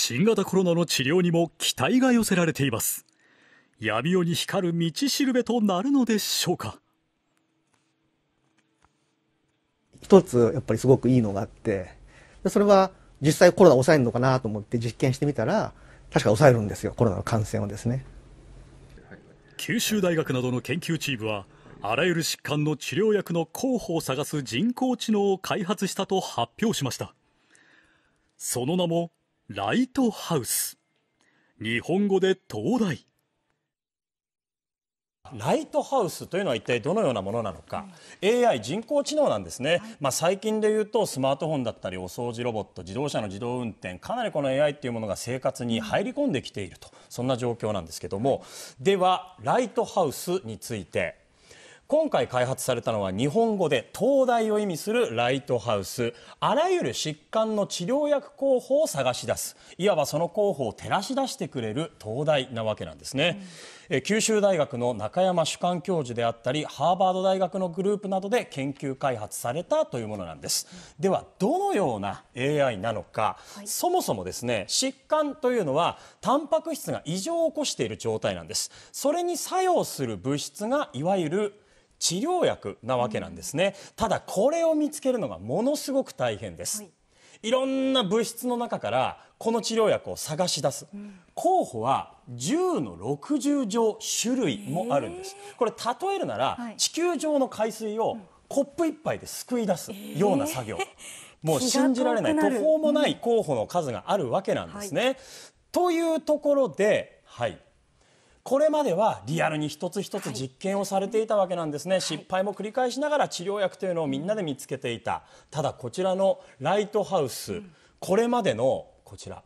新型コロナの治療にも期待が寄せられています闇夜に光る道しるべとなるのでしょうか一つやっぱりすごくいいのがあってそれは実際コロナ抑えるのかなと思って実験してみたら確か抑えるんですよコロナの感染をですね九州大学などの研究チームはあらゆる疾患の治療薬の候補を探す人工知能を開発したと発表しましたその名もライトハウス日本語で灯台ライトハウスというのは一体どのようなものなのか、AI 人工知能なんですね、まあ、最近で言うとスマートフォンだったりお掃除ロボット自動車の自動運転かなりこの AI っていうものが生活に入り込んできているとそんな状況なんですけどもではライトハウスについて今回開発されたのは日本語で灯台を意味するライトハウスあらゆる疾患の治療薬候補を探し出すいわばその候補を照らし出してくれる灯台なわけなんですね、うん、九州大学の中山主幹教授であったりハーバード大学のグループなどで研究開発されたというものなんです、うん、ではどのような AI なのか、はい、そもそもですね疾患というのはタンパク質が異常を起こしている状態なんですそれに作用する物質がいわゆる治療薬なわけなんですね、うん、ただこれを見つけるのがものすごく大変です、はい、いろんな物質の中からこの治療薬を探し出す、うん、候補は10の60乗種類もあるんですこれ例えるなら、はい、地球上の海水をコップ一杯ですくい出すような作業、もう信じられない途方もない候補の数があるわけなんですね、はい、というところではいこれまではリアルに一つ一つ実験をされていたわけなんですね、はい、失敗も繰り返しながら治療薬というのをみんなで見つけていたただこちらのライトハウス、うん、これまでのこちら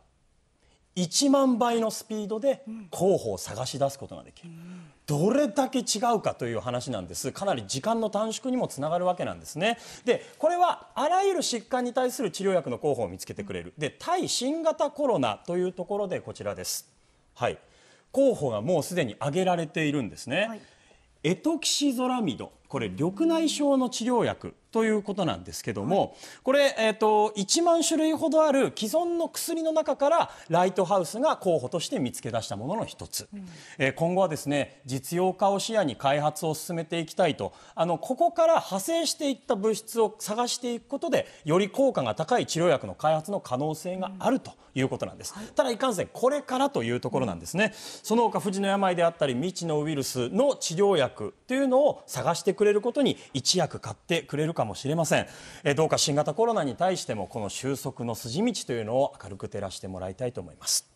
1万倍のスピードで候補を探し出すことができる、うん、どれだけ違うかという話なんですかなり時間の短縮にもつながるわけなんですねでこれはあらゆる疾患に対する治療薬の候補を見つけてくれるで対新型コロナというところでこちらですはい候補がもうすでに挙げられているんですね。エトキシゾラミドこれ緑内障の治療薬ということなんですけども、はい、これ、えーと、1万種類ほどある既存の薬の中からライトハウスが候補として見つけ出したものの一つ、うん、えー、今後はですね実用化を視野に開発を進めていきたいとあのここから派生していった物質を探していくことでより効果が高い治療薬の開発の可能性があるということなんです、うんはい、ただいかんせんこれからというところなんですね、うん、その他不治の病であったり未知のウイルスの治療薬というのを探してくくれることに一役買ってくれるかもしれません、えどうか新型コロナに対してもこの収束の筋道というのを明るく照らしてもらいたいと思います。